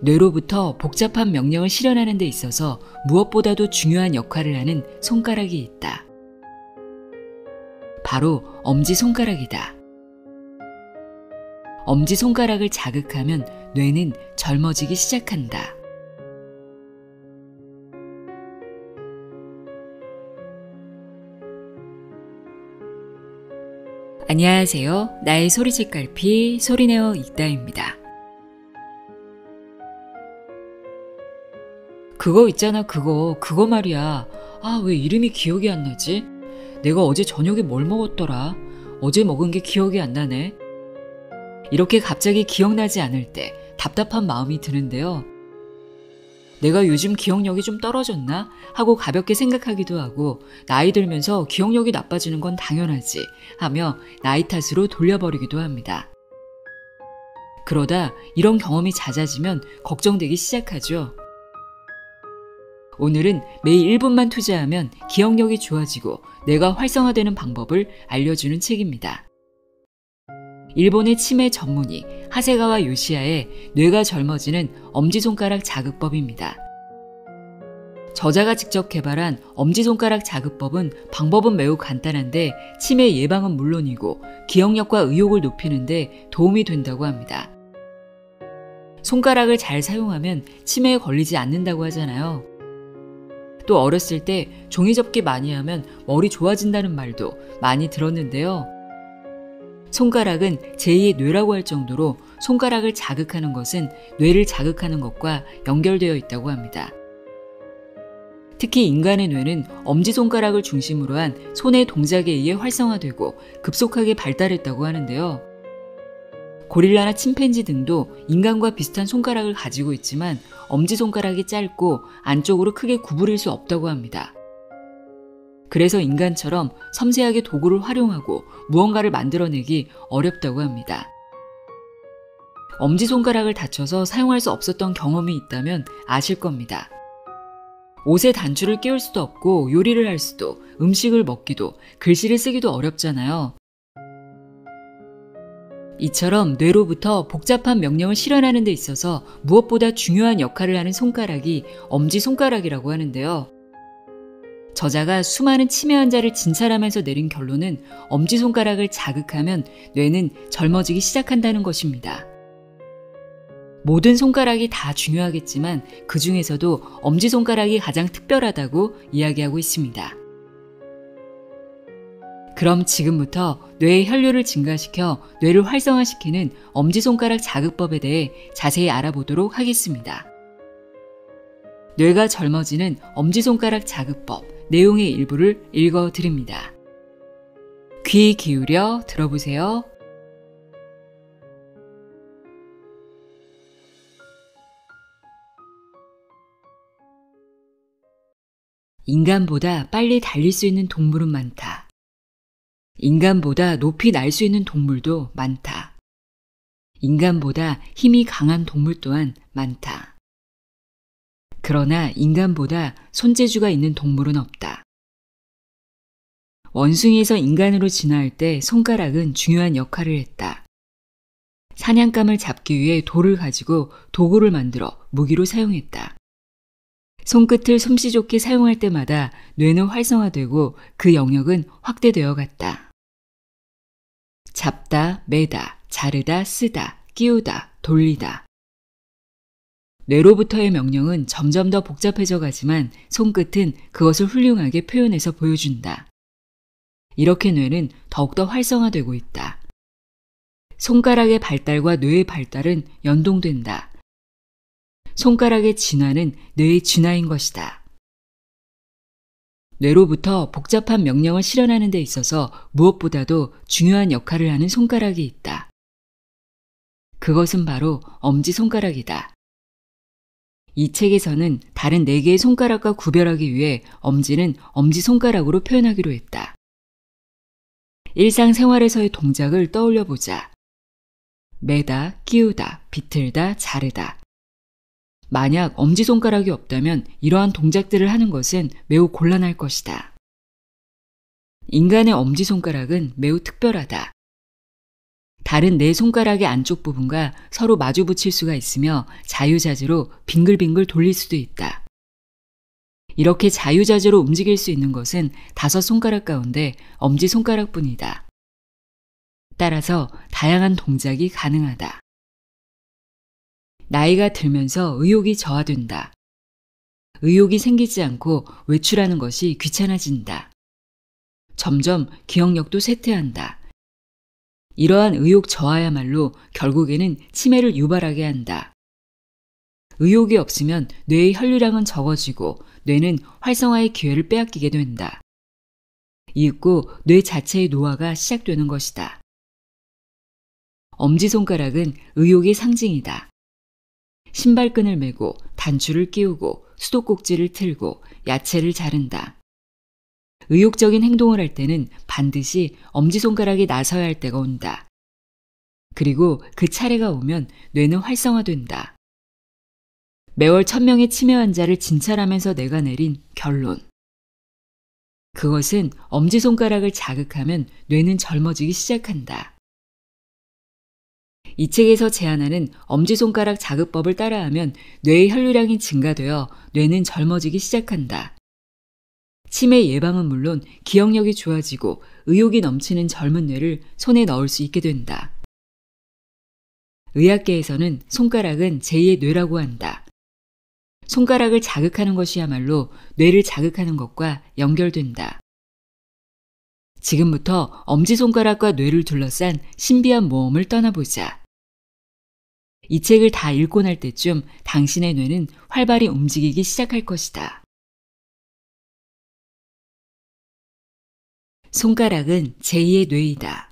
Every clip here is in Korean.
뇌로부터 복잡한 명령을 실현하는 데 있어서 무엇보다도 중요한 역할을 하는 손가락이 있다. 바로 엄지손가락이다. 엄지손가락을 자극하면 뇌는 젊어지기 시작한다. 안녕하세요. 나의 소리집 갈피 소리내어 익다입니다 그거 있잖아 그거 그거 말이야 아 왜 이름이 기억이 안 나지? 내가 어제 저녁에 뭘 먹었더라? 어제 먹은 게 기억이 안 나네. 이렇게 갑자기 기억나지 않을 때 답답한 마음이 드는데요. 내가 요즘 기억력이 좀 떨어졌나? 하고 가볍게 생각하기도 하고, 나이 들면서 기억력이 나빠지는 건 당연하지 하며 나이 탓으로 돌려버리기도 합니다. 그러다 이런 경험이 잦아지면 걱정되기 시작하죠. 오늘은 매일 1분만 투자하면 기억력이 좋아지고 내가 활성화되는 방법을 알려주는 책입니다. 일본의 치매 전문의 하세가와 요시아의 뇌가 젊어지는 엄지손가락 자극법입니다. 저자가 직접 개발한 엄지손가락 자극법은 방법은 매우 간단한데 치매 예방은 물론이고 기억력과 의욕을 높이는데 도움이 된다고 합니다. 손가락을 잘 사용하면 치매에 걸리지 않는다고 하잖아요. 또 어렸을 때 종이접기 많이 하면 머리 좋아진다는 말도 많이 들었는데요. 손가락은 제2의 뇌라고 할 정도로 손가락을 자극하는 것은 뇌를 자극하는 것과 연결되어 있다고 합니다. 특히 인간의 뇌는 엄지손가락을 중심으로 한 손의 동작에 의해 활성화되고 급속하게 발달했다고 하는데요. 고릴라나 침팬지 등도 인간과 비슷한 손가락을 가지고 있지만 엄지손가락이 짧고 안쪽으로 크게 구부릴 수 없다고 합니다. 그래서 인간처럼 섬세하게 도구를 활용하고 무언가를 만들어내기 어렵다고 합니다. 엄지손가락을 다쳐서 사용할 수 없었던 경험이 있다면 아실 겁니다. 옷에 단추를 끼울 수도 없고 요리를 할 수도 음식을 먹기도 글씨를 쓰기도 어렵잖아요. 이처럼 뇌로부터 복잡한 명령을 실현하는 데 있어서 무엇보다 중요한 역할을 하는 손가락이 엄지손가락이라고 하는데요. 저자가 수많은 치매 환자를 진찰하면서 내린 결론은 엄지손가락을 자극하면 뇌는 젊어지기 시작한다는 것입니다. 모든 손가락이 다 중요하겠지만 그 중에서도 엄지손가락이 가장 특별하다고 이야기하고 있습니다. 그럼 지금부터 뇌의 혈류를 증가시켜 뇌를 활성화시키는 엄지손가락 자극법에 대해 자세히 알아보도록 하겠습니다. 뇌가 젊어지는 엄지손가락 자극법 내용의 일부를 읽어 드립니다. 귀 기울여 들어보세요. 인간보다 빨리 달릴 수 있는 동물은 많다. 인간보다 높이 날 수 있는 동물도 많다. 인간보다 힘이 강한 동물 또한 많다. 그러나 인간보다 손재주가 있는 동물은 없다. 원숭이에서 인간으로 진화할 때 손가락은 중요한 역할을 했다. 사냥감을 잡기 위해 돌을 가지고 도구를 만들어 무기로 사용했다. 손끝을 솜씨 좋게 사용할 때마다 뇌는 활성화되고 그 영역은 확대되어 갔다. 잡다, 매다, 자르다, 쓰다, 끼우다, 돌리다. 뇌로부터의 명령은 점점 더 복잡해져 가지만 손끝은 그것을 훌륭하게 표현해서 보여준다. 이렇게 뇌는 더욱더 활성화되고 있다. 손가락의 발달과 뇌의 발달은 연동된다. 손가락의 진화는 뇌의 진화인 것이다. 뇌로부터 복잡한 명령을 실현하는 데 있어서 무엇보다도 중요한 역할을 하는 손가락이 있다. 그것은 바로 엄지손가락이다. 이 책에서는 다른 네개의 손가락과 구별하기 위해 엄지는 엄지손가락으로 표현하기로 했다. 일상생활에서의 동작을 떠올려 보자. 매다, 끼우다, 비틀다, 자르다. 만약 엄지손가락이 없다면 이러한 동작들을 하는 것은 매우 곤란할 것이다. 인간의 엄지손가락은 매우 특별하다. 다른 네 손가락의 안쪽 부분과 서로 마주 붙일 수가 있으며 자유자재로 빙글빙글 돌릴 수도 있다. 이렇게 자유자재로 움직일 수 있는 것은 다섯 손가락 가운데 엄지손가락뿐이다. 따라서 다양한 동작이 가능하다. 나이가 들면서 의욕이 저하된다. 의욕이 생기지 않고 외출하는 것이 귀찮아진다. 점점 기억력도 쇠퇴한다. 이러한 의욕 저하야말로 결국에는 치매를 유발하게 한다. 의욕이 없으면 뇌의 혈류량은 적어지고 뇌는 활성화의 기회를 빼앗기게 된다. 이윽고 뇌 자체의 노화가 시작되는 것이다. 엄지손가락은 의욕의 상징이다. 신발끈을 메고 단추를 끼우고 수도꼭지를 틀고 야채를 자른다. 의욕적인 행동을 할 때는 반드시 엄지손가락이 나서야 할 때가 온다. 그리고 그 차례가 오면 뇌는 활성화된다. 매월 1 0 0 0명의 치매 환자를 진찰하면서 내가 내린 결론. 그것은 엄지손가락을 자극하면 뇌는 젊어지기 시작한다. 이 책에서 제안하는 엄지손가락 자극법을 따라하면 뇌의 혈류량이 증가되어 뇌는 젊어지기 시작한다. 치매 예방은 물론 기억력이 좋아지고 의욕이 넘치는 젊은 뇌를 손에 넣을 수 있게 된다. 의학계에서는 손가락은 제2의 뇌라고 한다. 손가락을 자극하는 것이야말로 뇌를 자극하는 것과 연결된다. 지금부터 엄지손가락과 뇌를 둘러싼 신비한 모험을 떠나보자. 이 책을 다 읽고 날 때쯤 당신의 뇌는 활발히 움직이기 시작할 것이다. 손가락은 제2의 뇌이다.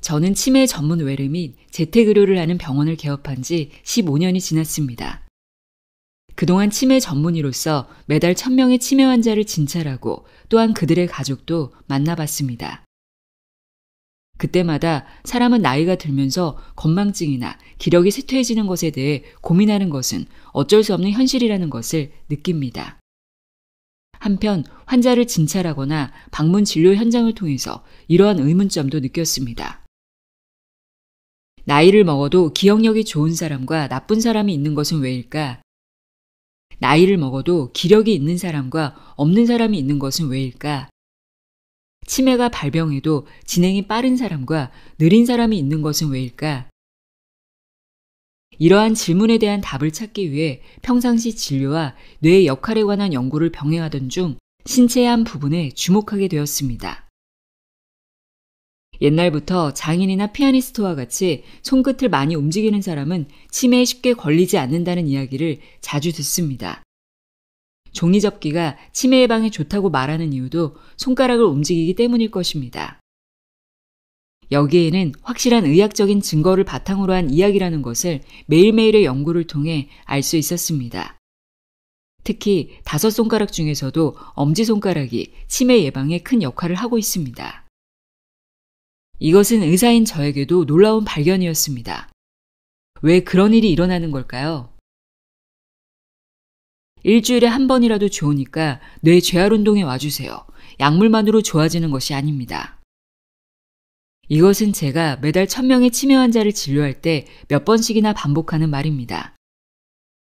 저는 치매 전문 외래 및 재택의료를 하는 병원을 개업한 지 15년이 지났습니다. 그동안 치매 전문의로서 매달 1000명의 치매 환자를 진찰하고 또한 그들의 가족도 만나봤습니다. 그때마다 사람은 나이가 들면서 건망증이나 기력이 쇠퇴해지는 것에 대해 고민하는 것은 어쩔 수 없는 현실이라는 것을 느낍니다. 한편 환자를 진찰하거나 방문 진료 현장을 통해서 이러한 의문점도 느꼈습니다. 나이를 먹어도 기억력이 좋은 사람과 나쁜 사람이 있는 것은 왜일까? 나이를 먹어도 기력이 있는 사람과 없는 사람이 있는 것은 왜일까? 치매가 발병해도 진행이 빠른 사람과 느린 사람이 있는 것은 왜일까? 이러한 질문에 대한 답을 찾기 위해 평상시 진료와 뇌의 역할에 관한 연구를 병행하던 중 신체의 한 부분에 주목하게 되었습니다. 옛날부터 장인이나 피아니스트와 같이 손끝을 많이 움직이는 사람은 치매에 쉽게 걸리지 않는다는 이야기를 자주 듣습니다. 종이접기가 치매 예방에 좋다고 말하는 이유도 손가락을 움직이기 때문일 것입니다. 여기에는 확실한 의학적인 증거를 바탕으로 한 이야기라는 것을 매일매일의 연구를 통해 알 수 있었습니다. 특히 다섯 손가락 중에서도 엄지손가락이 치매 예방에 큰 역할을 하고 있습니다. 이것은 의사인 저에게도 놀라운 발견이었습니다. 왜 그런 일이 일어나는 걸까요? 일주일에 한 번이라도 좋으니까 뇌 재활 운동에 와주세요. 약물만으로 좋아지는 것이 아닙니다. 이것은 제가 매달 천명의 치매 환자를 진료할 때 몇 번씩이나 반복하는 말입니다.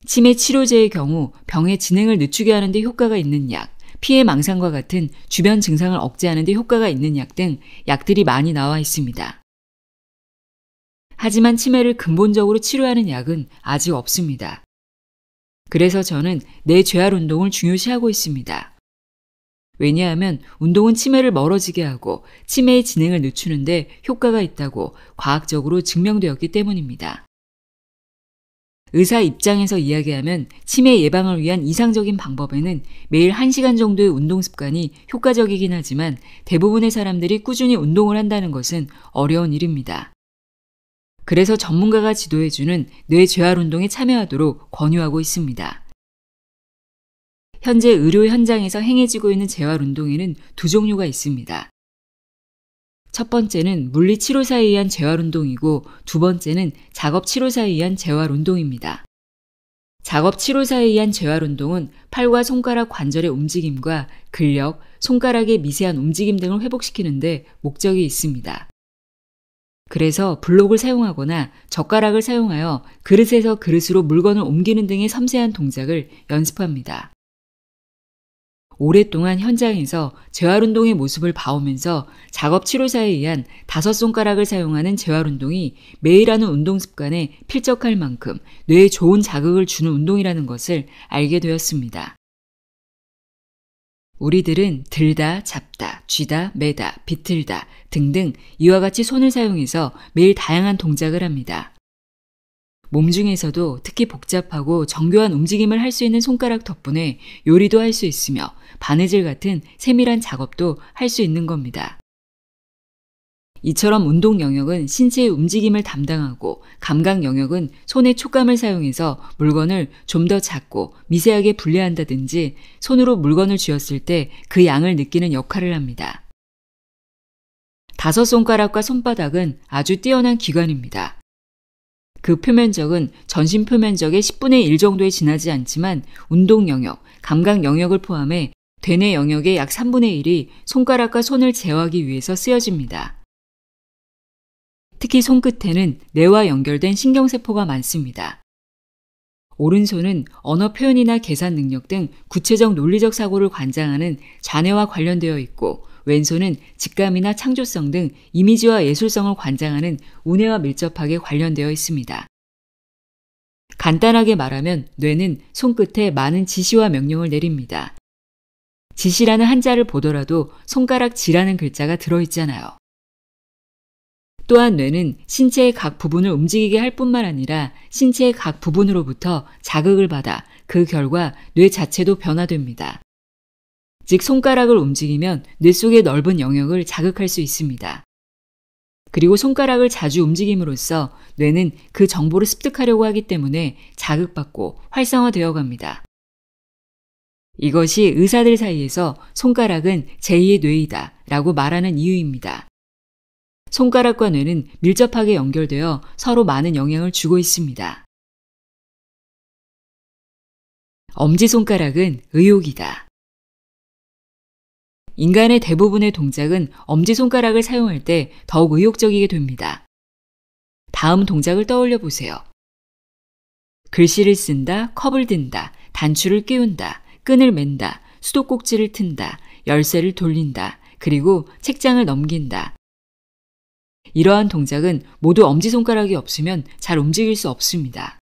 치매 치료제의 경우 병의 진행을 늦추게 하는데 효과가 있는 약, 피해 망상과 같은 주변 증상을 억제하는데 효과가 있는 약 등 약들이 많이 나와 있습니다. 하지만 치매를 근본적으로 치료하는 약은 아직 없습니다. 그래서 저는 내 죄알 운동을 중요시하고 있습니다. 왜냐하면 운동은 치매를 멀어지게 하고 치매의 진행을 늦추는데 효과가 있다고 과학적으로 증명되었기 때문입니다. 의사 입장에서 이야기하면 치매 예방을 위한 이상적인 방법에는 매일 1시간 정도의 운동 습관이 효과적이긴 하지만 대부분의 사람들이 꾸준히 운동을 한다는 것은 어려운 일입니다. 그래서 전문가가 지도해주는 뇌재활 운동에 참여하도록 권유하고 있습니다. 현재 의료 현장에서 행해지고 있는 재활 운동에는 두 종류가 있습니다. 첫 번째는 물리 치료사에 의한 재활 운동이고 두 번째는 작업 치료사에 의한 재활 운동입니다. 작업 치료사에 의한 재활 운동은 팔과 손가락 관절의 움직임과 근력, 손가락의 미세한 움직임 등을 회복시키는데 목적이 있습니다. 그래서 블록을 사용하거나 젓가락을 사용하여 그릇에서 그릇으로 물건을 옮기는 등의 섬세한 동작을 연습합니다. 오랫동안 현장에서 재활운동의 모습을 봐오면서 작업 치료사에 의한 다섯 손가락을 사용하는 재활운동이 매일 하는 운동 습관에 필적할 만큼 뇌에 좋은 자극을 주는 운동이라는 것을 알게 되었습니다. 우리들은 들다, 잡다, 쥐다, 매다, 비틀다 등등 이와 같이 손을 사용해서 매일 다양한 동작을 합니다. 몸 중에서도 특히 복잡하고 정교한 움직임을 할 수 있는 손가락 덕분에 요리도 할 수 있으며 바느질 같은 세밀한 작업도 할 수 있는 겁니다. 이처럼 운동 영역은 신체의 움직임을 담당하고 감각 영역은 손의 촉감을 사용해서 물건을 좀 더 작고 미세하게 분리한다든지 손으로 물건을 쥐었을 때 그 양을 느끼는 역할을 합니다. 다섯 손가락과 손바닥은 아주 뛰어난 기관입니다. 그 표면적은 전신 표면적의 10분의 1 정도에 지나지 않지만 운동 영역, 감각 영역을 포함해 되뇌 영역의 약 3분의 1이 손가락과 손을 제어하기 위해서 쓰여집니다. 특히 손끝에는 뇌와 연결된 신경세포가 많습니다. 오른손은 언어 표현이나 계산 능력 등 구체적 논리적 사고를 관장하는 자뇌와 관련되어 있고 왼손은 직감이나 창조성 등 이미지와 예술성을 관장하는 우뇌와 밀접하게 관련되어 있습니다. 간단하게 말하면 뇌는 손끝에 많은 지시와 명령을 내립니다. 지시라는 한자를 보더라도 손가락 지라는 글자가 들어있잖아요. 또한 뇌는 신체의 각 부분을 움직이게 할 뿐만 아니라 신체의 각 부분으로부터 자극을 받아 그 결과 뇌 자체도 변화됩니다. 즉 손가락을 움직이면 뇌 속의 넓은 영역을 자극할 수 있습니다. 그리고 손가락을 자주 움직임으로써 뇌는 그 정보를 습득하려고 하기 때문에 자극받고 활성화되어 갑니다. 이것이 의사들 사이에서 손가락은 제2의 뇌이다 라고 말하는 이유입니다. 손가락과 뇌는 밀접하게 연결되어 서로 많은 영향을 주고 있습니다. 엄지손가락은 의욕이다. 인간의 대부분의 동작은 엄지손가락을 사용할 때 더욱 의욕적이게 됩니다. 다음 동작을 떠올려 보세요. 글씨를 쓴다, 컵을 든다, 단추를 끼운다, 끈을 맨다, 수도꼭지를 튼다, 열쇠를 돌린다, 그리고 책장을 넘긴다, 이러한 동작은 모두 엄지손가락이 없으면 잘 움직일 수 없습니다.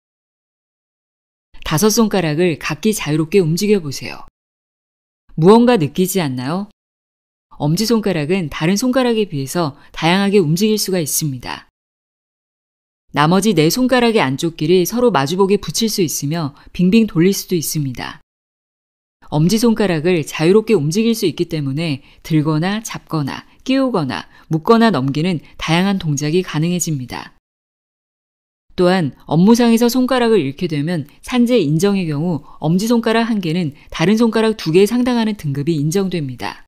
다섯 손가락을 각기 자유롭게 움직여 보세요. 무언가 느끼지 않나요? 엄지손가락은 다른 손가락에 비해서 다양하게 움직일 수가 있습니다. 나머지 네 손가락의 안쪽 길이 서로 마주보게 붙일 수 있으며 빙빙 돌릴 수도 있습니다. 엄지손가락을 자유롭게 움직일 수 있기 때문에 들거나 잡거나 끼우거나 묶거나 넘기는 다양한 동작이 가능해집니다. 또한 업무상에서 손가락을 잃게 되면 산재 인정의 경우 엄지손가락 한 개는 다른 손가락 두 개에 상당하는 등급이 인정됩니다.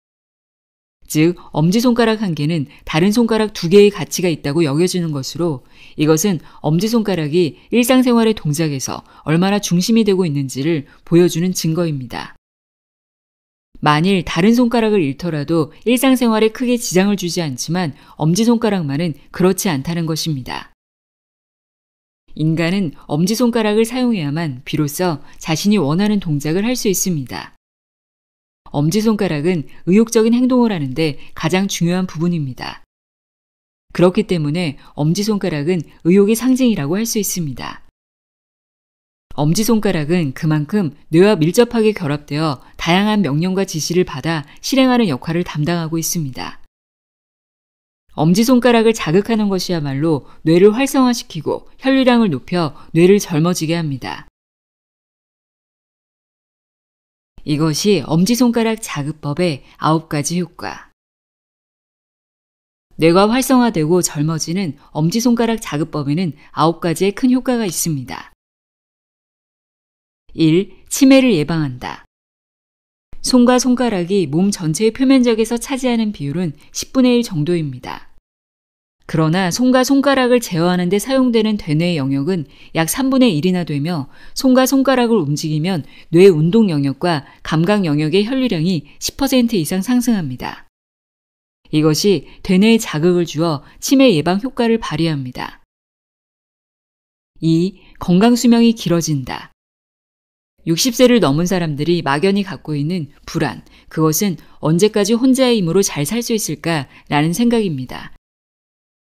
즉, 엄지손가락 한 개는 다른 손가락 두 개의 가치가 있다고 여겨지는 것으로 이것은 엄지손가락이 일상생활의 동작에서 얼마나 중심이 되고 있는지를 보여주는 증거입니다. 만일 다른 손가락을 잃더라도 일상생활에 크게 지장을 주지 않지만 엄지손가락만은 그렇지 않다는 것입니다. 인간은 엄지손가락을 사용해야만 비로소 자신이 원하는 동작을 할 수 있습니다. 엄지손가락은 의욕적인 행동을 하는데 가장 중요한 부분입니다. 그렇기 때문에 엄지손가락은 의욕의 상징이라고 할 수 있습니다. 엄지손가락은 그만큼 뇌와 밀접하게 결합되어 다양한 명령과 지시를 받아 실행하는 역할을 담당하고 있습니다. 엄지손가락을 자극하는 것이야말로 뇌를 활성화시키고 혈류량을 높여 뇌를 젊어지게 합니다. 이것이 엄지손가락 자극법의 9가지 효과. 뇌가 활성화되고 젊어지는 엄지손가락 자극법에는 9가지의 큰 효과가 있습니다. 1. 치매를 예방한다. 손과 손가락이 몸 전체의 표면적에서 차지하는 비율은 10분의 1 정도입니다. 그러나 손과 손가락을 제어하는 데 사용되는 되뇌의 영역은 약 3분의 1이나 되며 손과 손가락을 움직이면 뇌 운동 영역과 감각 영역의 혈류량이 10% 이상 상승합니다. 이것이 되뇌에 자극을 주어 치매 예방 효과를 발휘합니다. 2. 건강 수명이 길어진다. 60세를 넘은 사람들이 막연히 갖고 있는 불안, 그것은 언제까지 혼자의 힘으로 잘 살 수 있을까라는 생각입니다.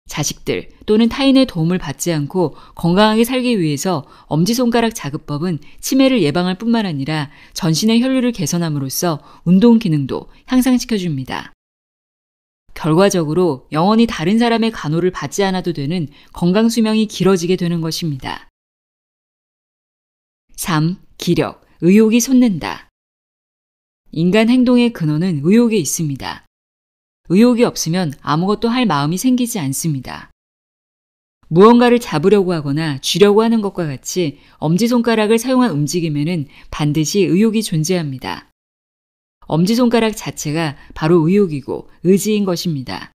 자식들 또는 타인의 도움을 받지 않고 건강하게 살기 위해서 엄지손가락 자극법은 치매를 예방할 뿐만 아니라 전신의 혈류를 개선함으로써 운동 기능도 향상시켜줍니다. 결과적으로 영원히 다른 사람의 간호를 받지 않아도 되는 건강 수명이 길어지게 되는 것입니다. 3. 기력, 의욕이 솟는다. 인간 행동의 근원은 의욕에 있습니다. 의욕이 없으면 아무것도 할 마음이 생기지 않습니다. 무언가를 잡으려고 하거나 쥐려고 하는 것과 같이 엄지손가락을 사용한 움직임에는 반드시 의욕이 존재합니다. 엄지손가락 자체가 바로 의욕이고 의지인 것입니다.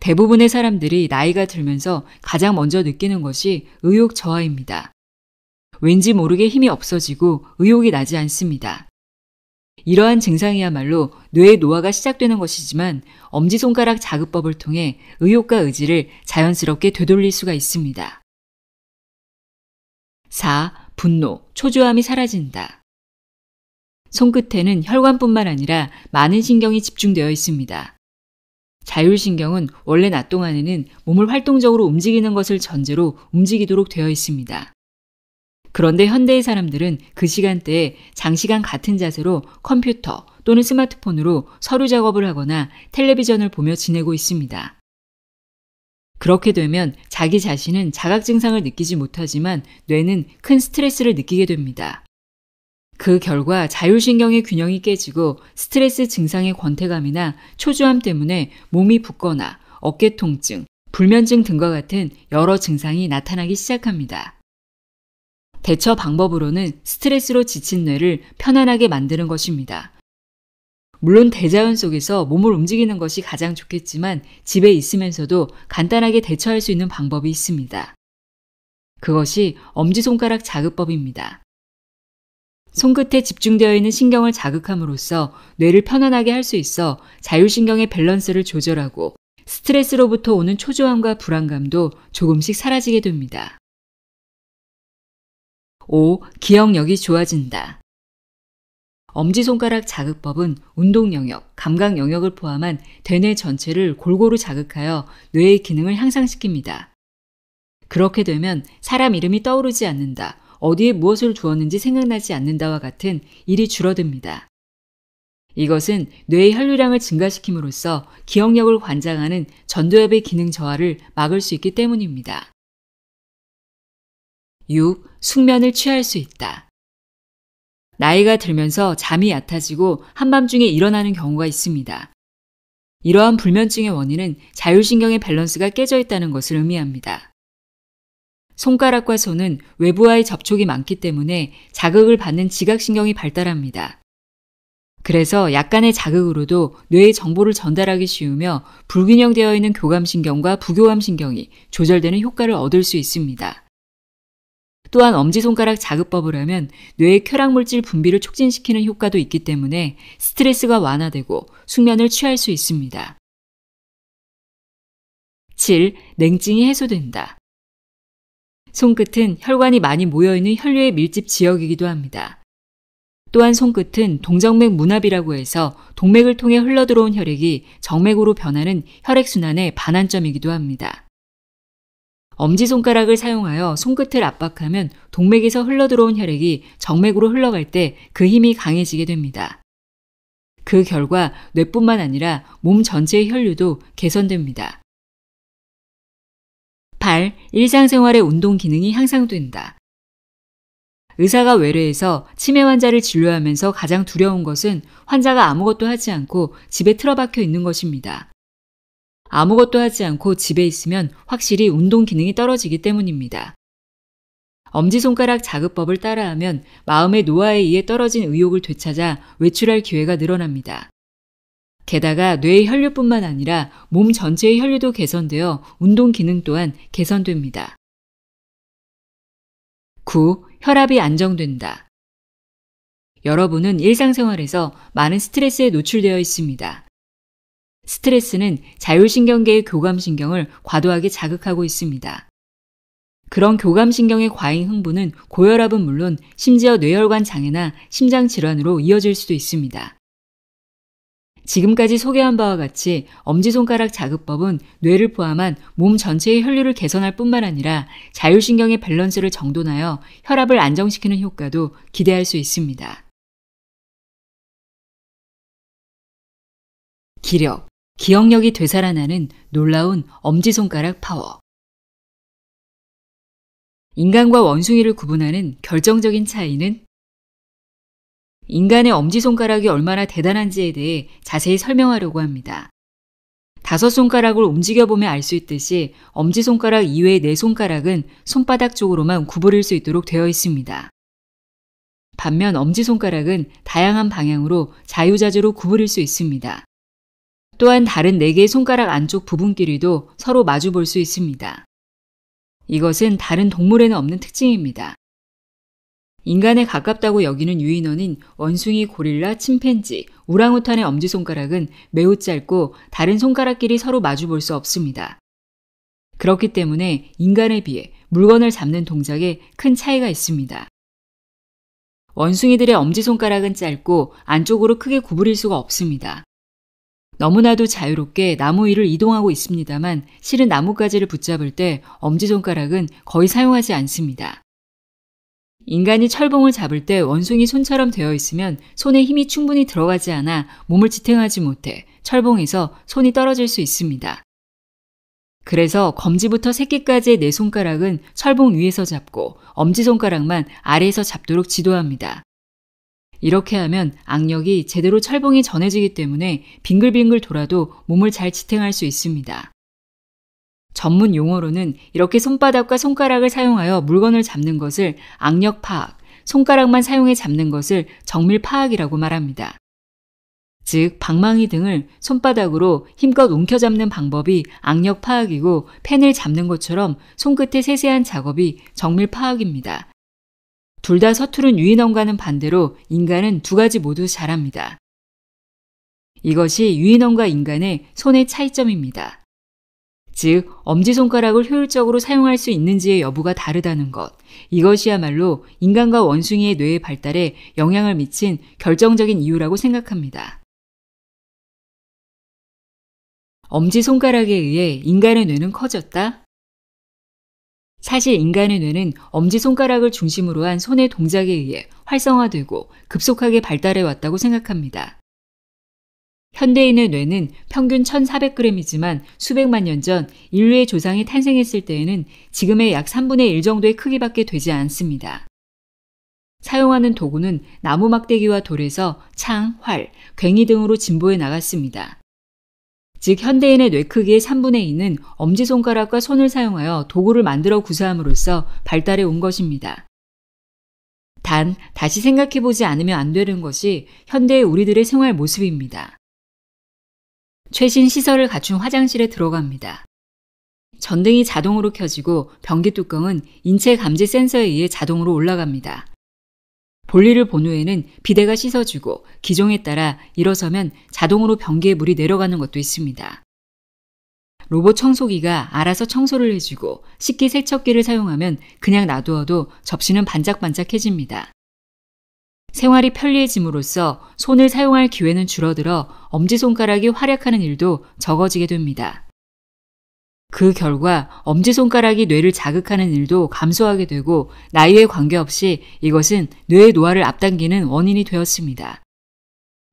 대부분의 사람들이 나이가 들면서 가장 먼저 느끼는 것이 의욕 저하입니다. 왠지 모르게 힘이 없어지고 의욕이 나지 않습니다. 이러한 증상이야말로 뇌의 노화가 시작되는 것이지만 엄지손가락 자극법을 통해 의욕과 의지를 자연스럽게 되돌릴 수가 있습니다. 4. 분노, 초조함이 사라진다. 손끝에는 혈관뿐만 아니라 많은 신경이 집중되어 있습니다. 자율신경은 원래 낮 동안에는 몸을 활동적으로 움직이는 것을 전제로 움직이도록 되어 있습니다. 그런데 현대의 사람들은 그 시간대에 장시간 같은 자세로 컴퓨터 또는 스마트폰으로 서류 작업을 하거나 텔레비전을 보며 지내고 있습니다. 그렇게 되면 자기 자신은 자각 증상을 느끼지 못하지만 뇌는 큰 스트레스를 느끼게 됩니다. 그 결과 자율신경의 균형이 깨지고 스트레스 증상의 권태감이나 초조함 때문에 몸이 붓거나 어깨 통증, 불면증 등과 같은 여러 증상이 나타나기 시작합니다. 대처 방법으로는 스트레스로 지친 뇌를 편안하게 만드는 것입니다. 물론 대자연 속에서 몸을 움직이는 것이 가장 좋겠지만 집에 있으면서도 간단하게 대처할 수 있는 방법이 있습니다. 그것이 엄지손가락 자극법입니다. 손끝에 집중되어 있는 신경을 자극함으로써 뇌를 편안하게 할 수 있어 자율신경의 밸런스를 조절하고 스트레스로부터 오는 초조함과 불안감도 조금씩 사라지게 됩니다. 5. 기억력이 좋아진다. 엄지손가락 자극법은 운동 영역, 감각 영역을 포함한 대뇌 전체를 골고루 자극하여 뇌의 기능을 향상시킵니다. 그렇게 되면 사람 이름이 떠오르지 않는다, 어디에 무엇을 두었는지 생각나지 않는다와 같은 일이 줄어듭니다. 이것은 뇌의 혈류량을 증가시킴으로써 기억력을 관장하는 전두엽의 기능 저하를 막을 수 있기 때문입니다. 6. 숙면을 취할 수 있다. 나이가 들면서 잠이 얕아지고 한밤중에 일어나는 경우가 있습니다. 이러한 불면증의 원인은 자율신경의 밸런스가 깨져 있다는 것을 의미합니다. 손가락과 손은 외부와의 접촉이 많기 때문에 자극을 받는 지각신경이 발달합니다. 그래서 약간의 자극으로도 뇌의 정보를 전달하기 쉬우며 불균형되어 있는 교감신경과 부교감신경이 조절되는 효과를 얻을 수 있습니다. 또한 엄지손가락 자극법을 하면 뇌의 쾌락물질 분비를 촉진시키는 효과도 있기 때문에 스트레스가 완화되고 숙면을 취할 수 있습니다. 7. 냉증이 해소된다. 손끝은 혈관이 많이 모여있는 혈류의 밀집 지역이기도 합니다. 또한 손끝은 동정맥 문합이라고 해서 동맥을 통해 흘러들어온 혈액이 정맥으로 변하는 혈액순환의 반환점이기도 합니다. 엄지손가락을 사용하여 손끝을 압박하면 동맥에서 흘러들어온 혈액이 정맥으로 흘러갈 때 그 힘이 강해지게 됩니다. 그 결과 뇌뿐만 아니라 몸 전체의 혈류도 개선됩니다. 8. 일상생활의 운동 기능이 향상된다. 의사가 외래에서 치매 환자를 진료하면서 가장 두려운 것은 환자가 아무것도 하지 않고 집에 틀어박혀 있는 것입니다. 아무것도 하지 않고 집에 있으면 확실히 운동 기능이 떨어지기 때문입니다. 엄지손가락 자극법을 따라하면 마음의 노화에 의해 떨어진 의욕을 되찾아 외출할 기회가 늘어납니다. 게다가 뇌의 혈류뿐만 아니라 몸 전체의 혈류도 개선되어 운동 기능 또한 개선됩니다. 9. 혈압이 안정된다. 여러분은 일상생활에서 많은 스트레스에 노출되어 있습니다. 스트레스는 자율신경계의 교감신경을 과도하게 자극하고 있습니다. 그런 교감신경의 과잉 흥분은 고혈압은 물론 심지어 뇌혈관 장애나 심장 질환으로 이어질 수도 있습니다. 지금까지 소개한 바와 같이 엄지손가락 자극법은 뇌를 포함한 몸 전체의 혈류를 개선할 뿐만 아니라 자율신경의 밸런스를 정돈하여 혈압을 안정시키는 효과도 기대할 수 있습니다. 기력 기억력이 되살아나는 놀라운 엄지손가락 파워. 인간과 원숭이를 구분하는 결정적인 차이는 인간의 엄지손가락이 얼마나 대단한지에 대해 자세히 설명하려고 합니다. 다섯 손가락을 움직여보면 알 수 있듯이 엄지손가락 이외의 네 손가락은 손바닥 쪽으로만 구부릴 수 있도록 되어 있습니다. 반면 엄지손가락은 다양한 방향으로 자유자재로 구부릴 수 있습니다. 또한 다른 4개의 손가락 안쪽 부분끼리도 서로 마주 볼 수 있습니다. 이것은 다른 동물에는 없는 특징입니다. 인간에 가깝다고 여기는 유인원인 원숭이, 고릴라, 침팬지, 우랑우탄의 엄지손가락은 매우 짧고 다른 손가락끼리 서로 마주 볼 수 없습니다. 그렇기 때문에 인간에 비해 물건을 잡는 동작에 큰 차이가 있습니다. 원숭이들의 엄지손가락은 짧고 안쪽으로 크게 구부릴 수가 없습니다. 너무나도 자유롭게 나무 위를 이동하고 있습니다만 실은 나뭇가지를 붙잡을 때 엄지손가락은 거의 사용하지 않습니다. 인간이 철봉을 잡을 때 원숭이 손처럼 되어 있으면 손에 힘이 충분히 들어가지 않아 몸을 지탱하지 못해 철봉에서 손이 떨어질 수 있습니다. 그래서 검지부터 새끼까지의 네 손가락은 철봉 위에서 잡고 엄지손가락만 아래에서 잡도록 지도합니다. 이렇게 하면 악력이 제대로 철봉이 전해지기 때문에 빙글빙글 돌아도 몸을 잘 지탱할 수 있습니다. 전문 용어로는 이렇게 손바닥과 손가락을 사용하여 물건을 잡는 것을 악력 파악, 손가락만 사용해 잡는 것을 정밀 파악이라고 말합니다. 즉, 방망이 등을 손바닥으로 힘껏 움켜잡는 방법이 악력 파악이고 펜을 잡는 것처럼 손끝의 세세한 작업이 정밀 파악입니다. 둘다 서투른 유인원과는 반대로 인간은 두 가지 모두 잘합니다. 이것이 유인원과 인간의 손의 차이점입니다. 즉, 엄지손가락을 효율적으로 사용할 수 있는지의 여부가 다르다는 것. 이것이야말로 인간과 원숭이의 뇌의 발달에 영향을 미친 결정적인 이유라고 생각합니다. 엄지손가락에 의해 인간의 뇌는 커졌다? 사실 인간의 뇌는 엄지손가락을 중심으로 한 손의 동작에 의해 활성화되고 급속하게 발달해 왔다고 생각합니다. 현대인의 뇌는 평균 1,400g이지만 수백만 년 전 인류의 조상이 탄생했을 때에는 지금의 약 3분의 1 정도의 크기밖에 되지 않습니다. 사용하는 도구는 나무 막대기와 돌에서 창, 활, 괭이 등으로 진보해 나갔습니다. 즉 현대인의 뇌 크기의 3분의 2는 엄지손가락과 손을 사용하여 도구를 만들어 구사함으로써 발달해 온 것입니다. 단, 다시 생각해보지 않으면 안 되는 것이 현대의 우리들의 생활 모습입니다. 최신 시설을 갖춘 화장실에 들어갑니다. 전등이 자동으로 켜지고 변기 뚜껑은 인체 감지 센서에 의해 자동으로 올라갑니다. 볼일을 본 후에는 비대가 씻어주고 기종에 따라 일어서면 자동으로 변기에 물이 내려가는 것도 있습니다. 로봇 청소기가 알아서 청소를 해주고 식기 세척기를 사용하면 그냥 놔두어도 접시는 반짝반짝해집니다. 생활이 편리해짐으로써 손을 사용할 기회는 줄어들어 엄지손가락이 활약하는 일도 적어지게 됩니다. 그 결과 엄지손가락이 뇌를 자극하는 일도 감소하게 되고 나이에 관계없이 이것은 뇌의 노화를 앞당기는 원인이 되었습니다.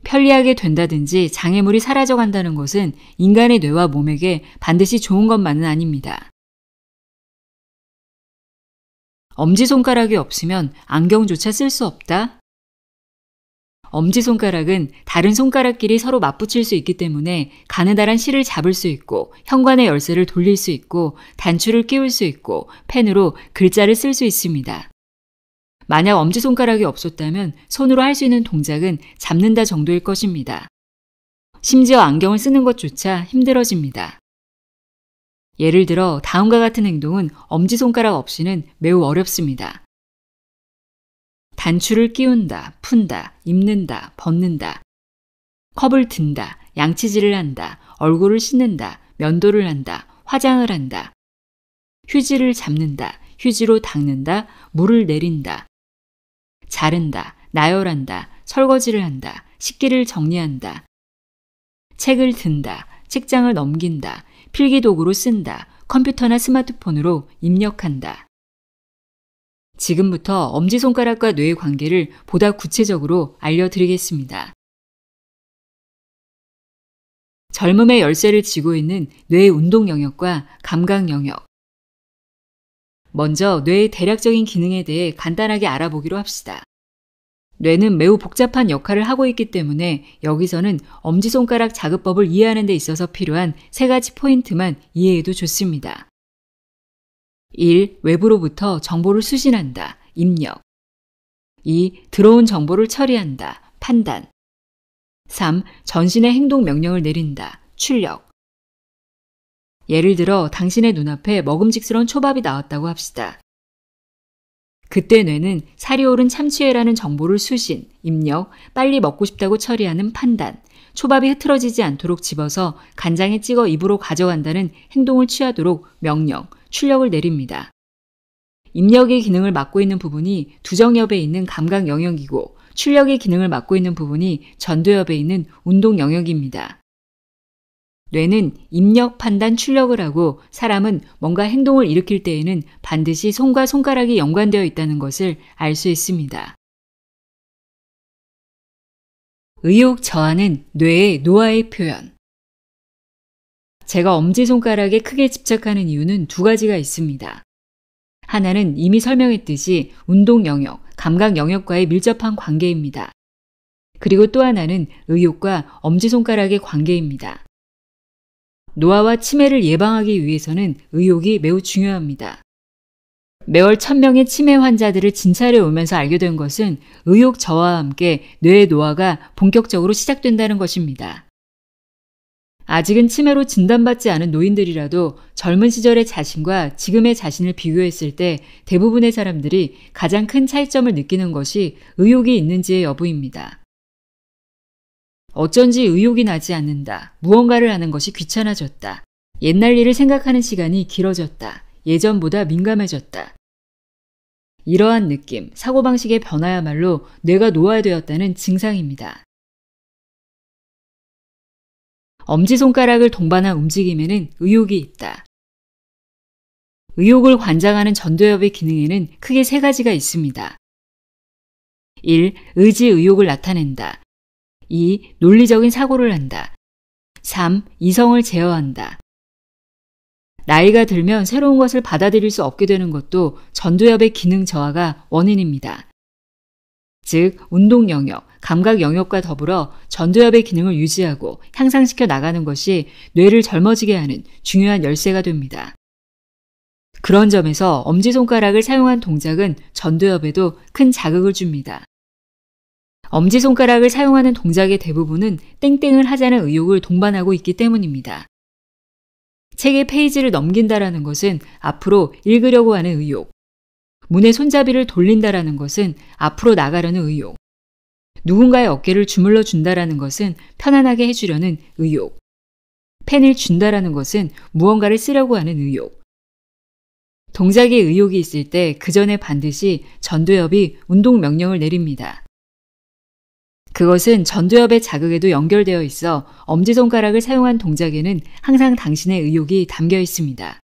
편리하게 된다든지 장애물이 사라져 간다는 것은 인간의 뇌와 몸에게 반드시 좋은 것만은 아닙니다. 엄지손가락이 없으면 안경조차 쓸 수 없다? 엄지손가락은 다른 손가락끼리 서로 맞붙일 수 있기 때문에 가느다란 실을 잡을 수 있고 현관의 열쇠를 돌릴 수 있고 단추를 끼울 수 있고 펜으로 글자를 쓸 수 있습니다. 만약 엄지손가락이 없었다면 손으로 할 수 있는 동작은 잡는다 정도일 것입니다. 심지어 안경을 쓰는 것조차 힘들어집니다. 예를 들어 다음과 같은 행동은 엄지손가락 없이는 매우 어렵습니다. 단추를 끼운다, 푼다, 입는다, 벗는다. 컵을 든다, 양치질을 한다, 얼굴을 씻는다, 면도를 한다, 화장을 한다. 휴지를 잡는다, 휴지로 닦는다, 물을 내린다. 자른다, 나열한다, 설거지를 한다, 식기를 정리한다. 책을 든다, 책장을 넘긴다, 필기도구로 쓴다, 컴퓨터나 스마트폰으로 입력한다. 지금부터 엄지손가락과 뇌의 관계를 보다 구체적으로 알려드리겠습니다. 젊음의 열쇠를 쥐고 있는 뇌의 운동 영역과 감각 영역. 먼저 뇌의 대략적인 기능에 대해 간단하게 알아보기로 합시다. 뇌는 매우 복잡한 역할을 하고 있기 때문에 여기서는 엄지손가락 자극법을 이해하는 데 있어서 필요한 세 가지 포인트만 이해해도 좋습니다. 1. 외부로부터 정보를 수신한다. 입력. 2. 들어온 정보를 처리한다. 판단. 3. 전신의 행동 명령을 내린다. 출력. 예를 들어 당신의 눈앞에 먹음직스러운 초밥이 나왔다고 합시다. 그때 뇌는 살이 오른 참치회라는 정보를 수신, 입력, 빨리 먹고 싶다고 처리하는 판단, 초밥이 흐트러지지 않도록 집어서 간장에 찍어 입으로 가져간다는 행동을 취하도록 명령, 출력을 내립니다. 입력의 기능을 맡고 있는 부분이 두정엽에 있는 감각 영역이고 출력의 기능을 맡고 있는 부분이 전두엽에 있는 운동 영역입니다. 뇌는 입력, 판단, 출력을 하고 사람은 뭔가 행동을 일으킬 때에는 반드시 손과 손가락이 연관되어 있다는 것을 알 수 있습니다. 의욕 저하는 뇌의 노화의 표현. 제가 엄지손가락에 크게 집착하는 이유는 두 가지가 있습니다. 하나는 이미 설명했듯이 운동 영역, 감각 영역과의 밀접한 관계입니다. 그리고 또 하나는 의욕과 엄지손가락의 관계입니다. 노화와 치매를 예방하기 위해서는 의욕이 매우 중요합니다. 매월 1000명의 치매 환자들을 진찰해 오면서 알게 된 것은 의욕 저하와 함께 뇌의 노화가 본격적으로 시작된다는 것입니다. 아직은 치매로 진단받지 않은 노인들이라도 젊은 시절의 자신과 지금의 자신을 비교했을 때 대부분의 사람들이 가장 큰 차이점을 느끼는 것이 의욕이 있는지의 여부입니다. 어쩐지 의욕이 나지 않는다. 무언가를 하는 것이 귀찮아졌다. 옛날 일을 생각하는 시간이 길어졌다. 예전보다 민감해졌다. 이러한 느낌, 사고방식의 변화야말로 뇌가 노화되었다는 증상입니다. 엄지손가락을 동반한 움직임에는 의욕이 있다. 의욕을 관장하는 전두엽의 기능에는 크게 세 가지가 있습니다. 1. 의지 의욕을 나타낸다. 2. 논리적인 사고를 한다. 3. 이성을 제어한다. 나이가 들면 새로운 것을 받아들일 수 없게 되는 것도 전두엽의 기능 저하가 원인입니다. 즉, 운동 영역, 감각 영역과 더불어 전두엽의 기능을 유지하고 향상시켜 나가는 것이 뇌를 젊어지게 하는 중요한 열쇠가 됩니다. 그런 점에서 엄지손가락을 사용한 동작은 전두엽에도 큰 자극을 줍니다. 엄지손가락을 사용하는 동작의 대부분은 땡땡을 하자는 의욕을 동반하고 있기 때문입니다. 책의 페이지를 넘긴다라는 것은 앞으로 읽으려고 하는 의욕, 문의 손잡이를 돌린다라는 것은 앞으로 나가려는 의욕, 누군가의 어깨를 주물러 준다라는 것은 편안하게 해주려는 의욕. 펜을 준다라는 것은 무언가를 쓰려고 하는 의욕. 동작에 의욕이 있을 때 그 전에 반드시 전두엽이 운동 명령을 내립니다. 그것은 전두엽의 자극에도 연결되어 있어 엄지손가락을 사용한 동작에는 항상 당신의 의욕이 담겨 있습니다.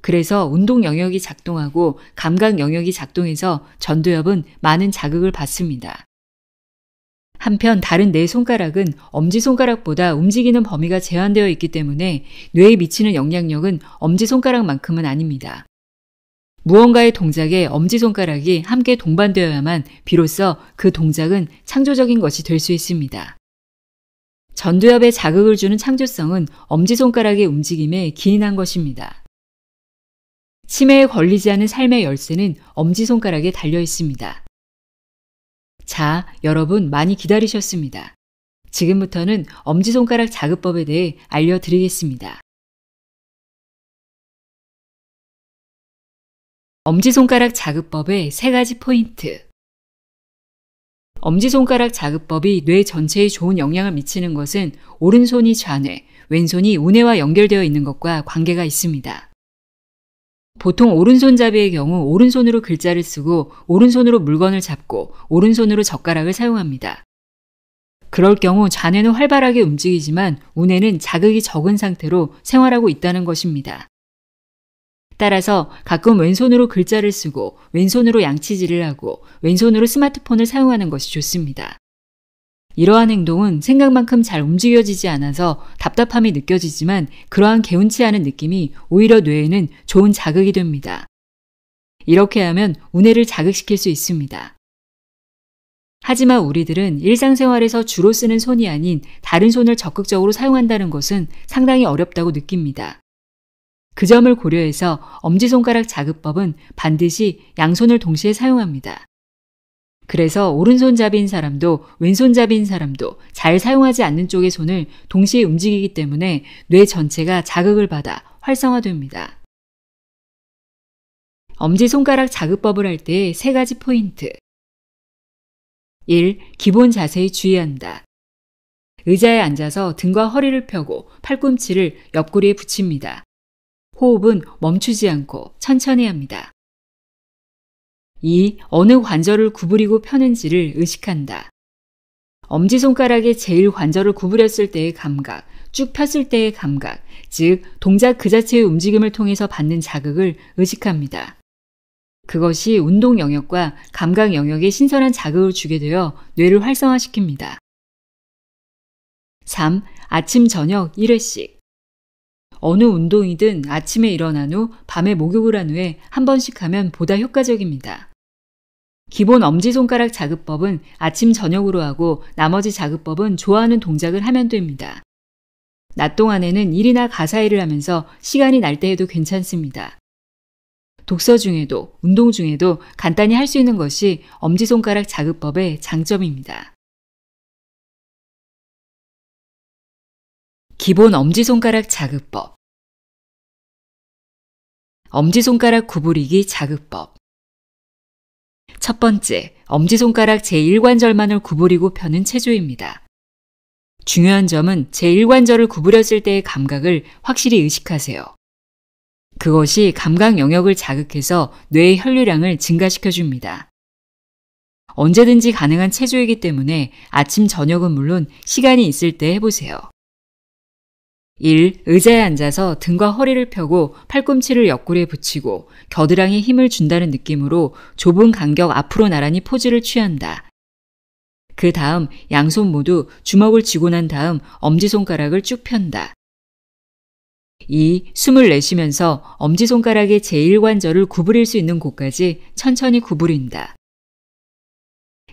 그래서 운동 영역이 작동하고 감각 영역이 작동해서 전두엽은 많은 자극을 받습니다. 한편 다른 네 손가락은 엄지손가락보다 움직이는 범위가 제한되어 있기 때문에 뇌에 미치는 영향력은 엄지손가락만큼은 아닙니다. 무언가의 동작에 엄지손가락이 함께 동반되어야만 비로소 그 동작은 창조적인 것이 될 수 있습니다. 전두엽에 자극을 주는 창조성은 엄지손가락의 움직임에 기인한 것입니다. 치매에 걸리지 않은 삶의 열쇠는 엄지손가락에 달려 있습니다. 자, 여러분 많이 기다리셨습니다. 지금부터는 엄지손가락 자극법에 대해 알려드리겠습니다. 엄지손가락 자극법의 세 가지 포인트. 엄지손가락 자극법이 뇌 전체에 좋은 영향을 미치는 것은 오른손이 좌뇌, 왼손이 우뇌와 연결되어 있는 것과 관계가 있습니다. 보통 오른손잡이의 경우 오른손으로 글자를 쓰고 오른손으로 물건을 잡고 오른손으로 젓가락을 사용합니다. 그럴 경우 좌뇌는 활발하게 움직이지만 우뇌는 자극이 적은 상태로 생활하고 있다는 것입니다. 따라서 가끔 왼손으로 글자를 쓰고 왼손으로 양치질을 하고 왼손으로 스마트폰을 사용하는 것이 좋습니다. 이러한 행동은 생각만큼 잘 움직여지지 않아서 답답함이 느껴지지만 그러한 개운치 않은 느낌이 오히려 뇌에는 좋은 자극이 됩니다. 이렇게 하면 우뇌를 자극시킬 수 있습니다. 하지만 우리들은 일상생활에서 주로 쓰는 손이 아닌 다른 손을 적극적으로 사용한다는 것은 상당히 어렵다고 느낍니다. 그 점을 고려해서 엄지손가락 자극법은 반드시 양손을 동시에 사용합니다. 그래서 오른손잡인 사람도 왼손잡인 사람도 잘 사용하지 않는 쪽의 손을 동시에 움직이기 때문에 뇌 전체가 자극을 받아 활성화됩니다. 엄지손가락 자극법을 할 때 세 가지 포인트. 1. 기본 자세에 주의한다. 의자에 앉아서 등과 허리를 펴고 팔꿈치를 옆구리에 붙입니다. 호흡은 멈추지 않고 천천히 합니다. 이 어느 관절을 구부리고 펴는지를 의식한다. 엄지손가락의 제일 관절을 구부렸을 때의 감각, 쭉 폈을 때의 감각, 즉 동작 그 자체의 움직임을 통해서 받는 자극을 의식합니다. 그것이 운동 영역과 감각 영역에 신선한 자극을 주게 되어 뇌를 활성화시킵니다. 3. 아침 저녁 1회씩 어느 운동이든 아침에 일어난 후 밤에 목욕을 한 후에 한 번씩 하면 보다 효과적입니다. 기본 엄지손가락 자극법은 아침 저녁으로 하고 나머지 자극법은 좋아하는 동작을 하면 됩니다. 낮 동안에는 일이나 가사일을 하면서 시간이 날때에도 괜찮습니다. 독서 중에도 운동 중에도 간단히 할 수 있는 것이 엄지손가락 자극법의 장점입니다. 기본 엄지손가락 자극법 엄지손가락 구부리기 자극법. 첫 번째, 엄지손가락 제1관절만을 구부리고 펴는 체조입니다. 중요한 점은 제1관절을 구부렸을 때의 감각을 확실히 의식하세요. 그것이 감각 영역을 자극해서 뇌의 혈류량을 증가시켜줍니다. 언제든지 가능한 체조이기 때문에 아침, 저녁은 물론 시간이 있을 때 해보세요. 1. 의자에 앉아서 등과 허리를 펴고 팔꿈치를 옆구리에 붙이고 겨드랑이 힘을 준다는 느낌으로 좁은 간격 앞으로 나란히 포즈를 취한다. 그 다음 양손 모두 주먹을 쥐고 난 다음 엄지손가락을 쭉 편다. 2. 숨을 내쉬면서 엄지손가락의 제1관절을 구부릴 수 있는 곳까지 천천히 구부린다.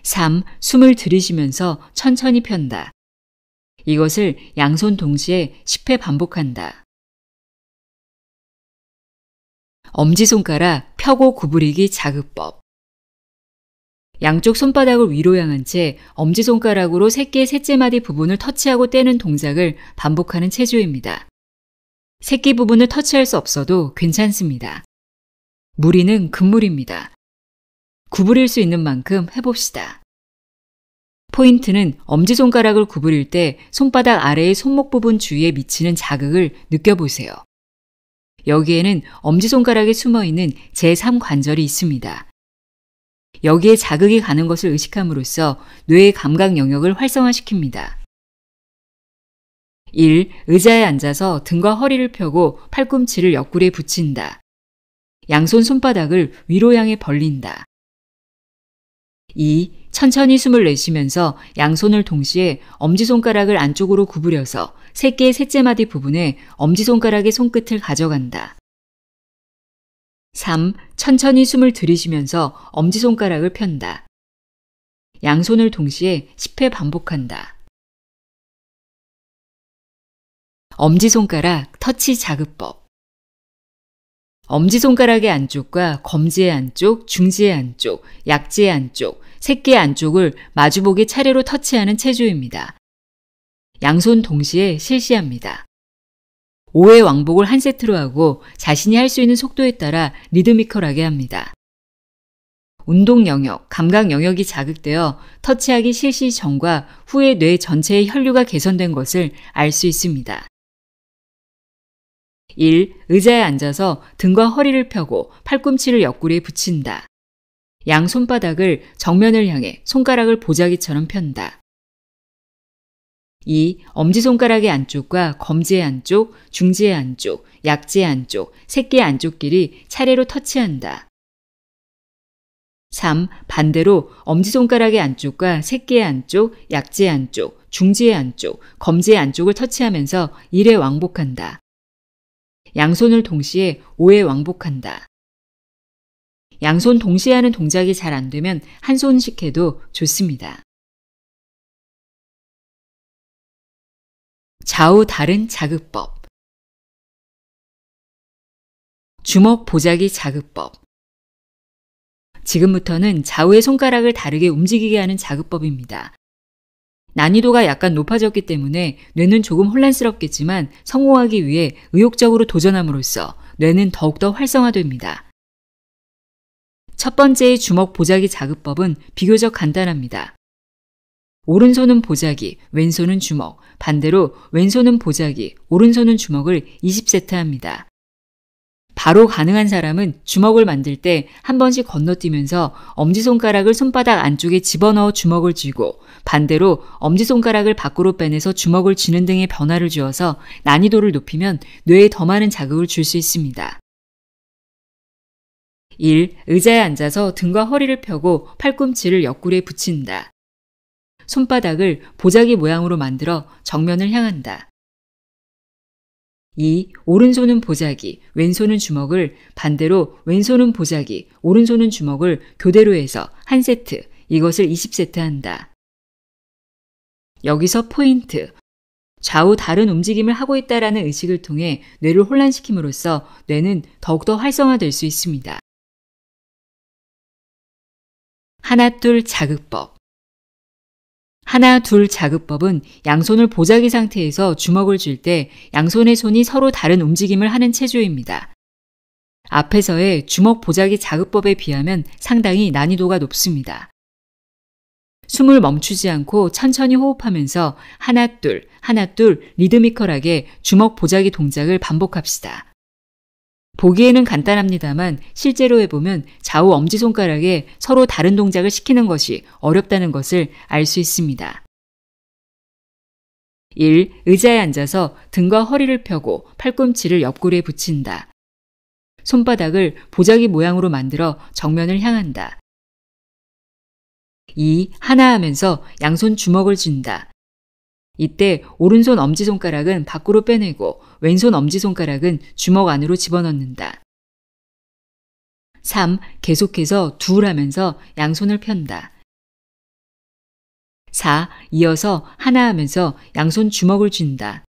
3. 숨을 들이쉬면서 천천히 편다. 이것을 양손 동시에 10회 반복한다. 엄지손가락 펴고 구부리기 자극법. 양쪽 손바닥을 위로 향한 채 엄지손가락으로 새끼의 셋째 마디 부분을 터치하고 떼는 동작을 반복하는 체조입니다. 새끼 부분을 터치할 수 없어도 괜찮습니다. 무리는 금물입니다. 구부릴 수 있는 만큼 해봅시다. 포인트는 엄지손가락을 구부릴 때 손바닥 아래의 손목 부분 주위에 미치는 자극을 느껴보세요. 여기에는 엄지손가락에 숨어있는 제3관절이 있습니다. 여기에 자극이 가는 것을 의식함으로써 뇌의 감각 영역을 활성화시킵니다. 1. 의자에 앉아서 등과 허리를 펴고 팔꿈치를 옆구리에 붙인다. 양손 손바닥을 위로 향해 벌린다. 2. 천천히 숨을 내쉬면서 양손을 동시에 엄지손가락을 안쪽으로 구부려서 새끼의 셋째 마디 부분에 엄지손가락의 손끝을 가져간다. 3. 천천히 숨을 들이쉬면서 엄지손가락을 편다. 양손을 동시에 10회 반복한다. 엄지손가락 터치 자극법 엄지손가락의 안쪽과 검지의 안쪽, 중지의 안쪽, 약지의 안쪽, 새끼 안쪽을 마주보기 차례로 터치하는 체조입니다. 양손 동시에 실시합니다. 5회 왕복을 한 세트로 하고 자신이 할 수 있는 속도에 따라 리드미컬하게 합니다. 운동 영역, 감각 영역이 자극되어 터치하기 실시 전과 후에 뇌 전체의 혈류가 개선된 것을 알 수 있습니다. 1. 의자에 앉아서 등과 허리를 펴고 팔꿈치를 옆구리에 붙인다. 양 손바닥을 정면을 향해 손가락을 보자기처럼 편다. 2. 엄지손가락의 안쪽과 검지의 안쪽, 중지의 안쪽, 약지의 안쪽, 새끼의 안쪽끼리 차례로 터치한다. 3. 반대로 엄지손가락의 안쪽과 새끼의 안쪽, 약지의 안쪽, 중지의 안쪽, 검지의 안쪽을 터치하면서 1회 왕복한다. 양손을 동시에 5회 왕복한다. 양손 동시에 하는 동작이 잘 안 되면 한 손씩 해도 좋습니다. 좌우 다른 자극법 주먹 보자기 자극법 지금부터는 좌우의 손가락을 다르게 움직이게 하는 자극법입니다. 난이도가 약간 높아졌기 때문에 뇌는 조금 혼란스럽겠지만 성공하기 위해 의욕적으로 도전함으로써 뇌는 더욱더 활성화됩니다. 첫 번째의 주먹 보자기 자극법은 비교적 간단합니다. 오른손은 보자기, 왼손은 주먹, 반대로 왼손은 보자기, 오른손은 주먹을 20세트 합니다. 바로 가능한 사람은 주먹을 만들 때 한 번씩 건너뛰면서 엄지손가락을 손바닥 안쪽에 집어넣어 주먹을 쥐고 반대로 엄지손가락을 밖으로 빼내서 주먹을 쥐는 등의 변화를 주어서 난이도를 높이면 뇌에 더 많은 자극을 줄 수 있습니다. 1. 의자에 앉아서 등과 허리를 펴고 팔꿈치를 옆구리에 붙인다. 손바닥을 보자기 모양으로 만들어 정면을 향한다. 2. 오른손은 보자기, 왼손은 주먹을 반대로 왼손은 보자기, 오른손은 주먹을 교대로 해서 한 세트, 이것을 20세트 한다. 여기서 포인트. 좌우 다른 움직임을 하고 있다라는 의식을 통해 뇌를 혼란시킴으로써 뇌는 더욱더 활성화될 수 있습니다. 하나둘 자극법 하나둘 자극법은 양손을 보자기 상태에서 주먹을 쥘 때 양손의 손이 서로 다른 움직임을 하는 체조입니다. 앞에서의 주먹 보자기 자극법에 비하면 상당히 난이도가 높습니다. 숨을 멈추지 않고 천천히 호흡하면서 하나 둘, 하나 둘 리드미컬하게 주먹 보자기 동작을 반복합시다. 보기에는 간단합니다만 실제로 해보면 좌우 엄지손가락에 서로 다른 동작을 시키는 것이 어렵다는 것을 알 수 있습니다. 1. 의자에 앉아서 등과 허리를 펴고 팔꿈치를 옆구리에 붙인다. 손바닥을 보자기 모양으로 만들어 정면을 향한다. 2. 하나 하면서 양손 주먹을 쥔다. 이때 오른손 엄지손가락은 밖으로 빼내고 왼손 엄지손가락은 주먹 안으로 집어넣는다. 3. 계속해서 둘하면서 양손을 편다. 4. 이어서 하나 하면서 양손 주먹을 쥔다.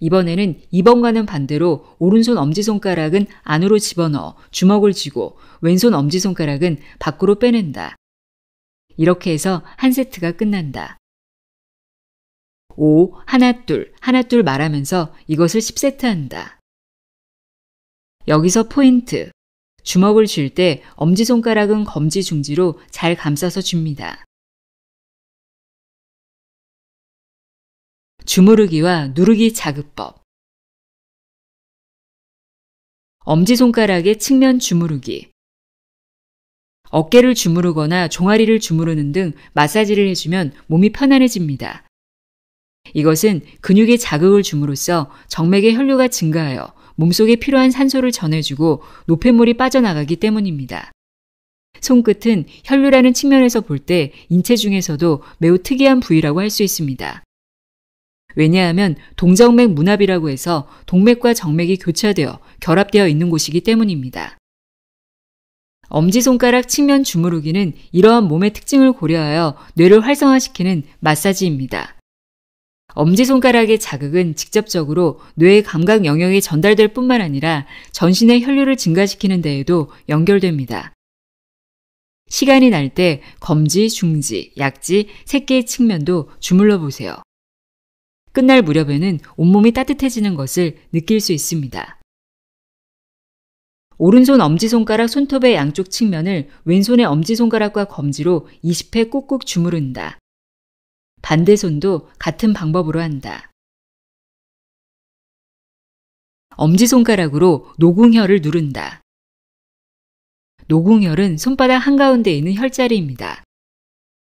이번에는 2번과는 반대로 오른손 엄지손가락은 안으로 집어넣어 주먹을 쥐고 왼손 엄지손가락은 밖으로 빼낸다. 이렇게 해서 한 세트가 끝난다. 5. 하나둘, 하나둘 말하면서 이것을 10세트 한다. 여기서 포인트. 주먹을 쥘 때 엄지손가락은 검지 중지로 잘 감싸서 줍니다. 주무르기와 누르기 자극법. 엄지손가락의 측면 주무르기. 어깨를 주무르거나 종아리를 주무르는 등 마사지를 해주면 몸이 편안해집니다. 이것은 근육에 자극을 줌으로써 정맥의 혈류가 증가하여 몸속에 필요한 산소를 전해주고 노폐물이 빠져나가기 때문입니다. 손끝은 혈류라는 측면에서 볼 때 인체 중에서도 매우 특이한 부위라고 할 수 있습니다. 왜냐하면 동정맥 문합이라고 해서 동맥과 정맥이 교차되어 결합되어 있는 곳이기 때문입니다. 엄지손가락 측면 주무르기는 이러한 몸의 특징을 고려하여 뇌를 활성화시키는 마사지입니다. 엄지손가락의 자극은 직접적으로 뇌의 감각 영역에 전달될 뿐만 아니라 전신의 혈류를 증가시키는 데에도 연결됩니다. 시간이 날 때 검지, 중지, 약지 새끼의 측면도 주물러 보세요. 끝날 무렵에는 온몸이 따뜻해지는 것을 느낄 수 있습니다. 오른손 엄지손가락 손톱의 양쪽 측면을 왼손의 엄지손가락과 검지로 20회 꾹꾹 주무른다. 반대손도 같은 방법으로 한다. 엄지손가락으로 노궁혈을 누른다. 노궁혈은 손바닥 한가운데 있는 혈자리입니다.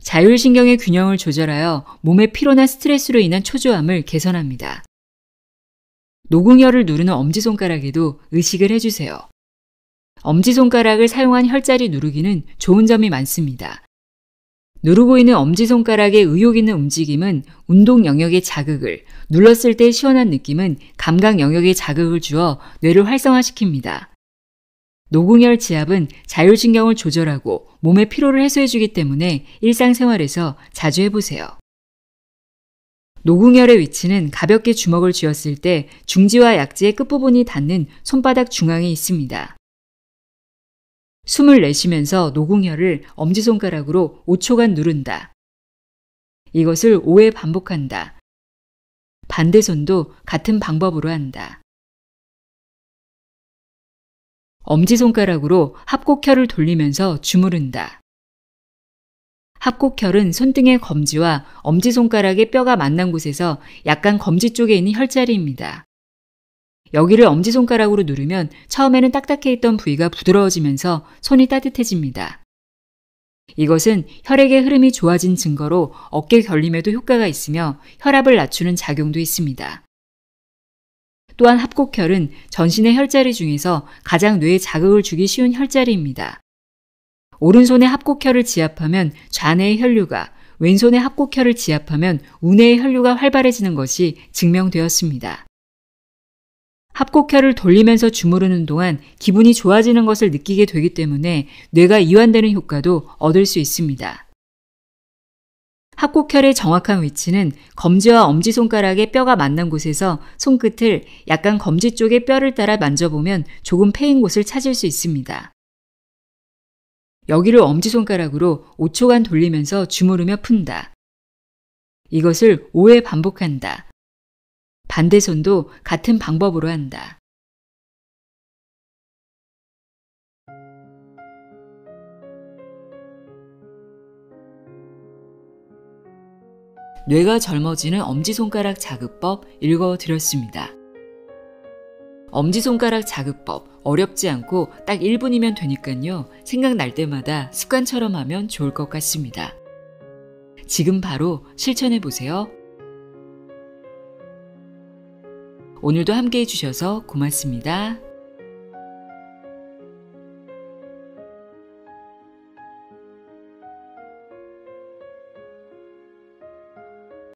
자율신경의 균형을 조절하여 몸의 피로나 스트레스로 인한 초조함을 개선합니다. 노궁혈을 누르는 엄지손가락에도 의식을 해주세요. 엄지손가락을 사용한 혈자리 누르기는 좋은 점이 많습니다. 누르고 있는 엄지손가락의 의욕 있는 움직임은 운동 영역의 자극을, 눌렀을 때 시원한 느낌은 감각 영역의 자극을 주어 뇌를 활성화시킵니다. 노궁혈 지압은 자율신경을 조절하고 몸의 피로를 해소해주기 때문에 일상생활에서 자주 해보세요. 노궁혈의 위치는 가볍게 주먹을 쥐었을 때 중지와 약지의 끝부분이 닿는 손바닥 중앙에 있습니다. 숨을 내쉬면서 노궁혈을 엄지손가락으로 5초간 누른다. 이것을 5회 반복한다. 반대손도 같은 방법으로 한다. 엄지손가락으로 합곡혈을 돌리면서 주무른다. 합곡혈은 손등의 검지와 엄지손가락의 뼈가 만난 곳에서 약간 검지 쪽에 있는 혈자리입니다. 여기를 엄지손가락으로 누르면 처음에는 딱딱해 있던 부위가 부드러워지면서 손이 따뜻해집니다. 이것은 혈액의 흐름이 좋아진 증거로 어깨 결림에도 효과가 있으며 혈압을 낮추는 작용도 있습니다. 또한 합곡혈은 전신의 혈자리 중에서 가장 뇌에 자극을 주기 쉬운 혈자리입니다. 오른손의 합곡혈을 지압하면 좌뇌의 혈류가, 왼손의 합곡혈을 지압하면 우뇌의 혈류가 활발해지는 것이 증명되었습니다. 합곡혈을 돌리면서 주무르는 동안 기분이 좋아지는 것을 느끼게 되기 때문에 뇌가 이완되는 효과도 얻을 수 있습니다. 합곡혈의 정확한 위치는 검지와 엄지손가락의 뼈가 만난 곳에서 손끝을 약간 검지 쪽의 뼈를 따라 만져보면 조금 패인 곳을 찾을 수 있습니다. 여기를 엄지손가락으로 5초간 돌리면서 주무르며 푼다. 이것을 5회 반복한다. 반대손도 같은 방법으로 한다. 뇌가 젊어지는 엄지손가락 자극법 읽어드렸습니다. 엄지손가락 자극법 어렵지 않고 딱 1분이면 되니까요. 생각날 때마다 습관처럼 하면 좋을 것 같습니다. 지금 바로 실천해 보세요. 오늘도 함께 해주셔서 고맙습니다.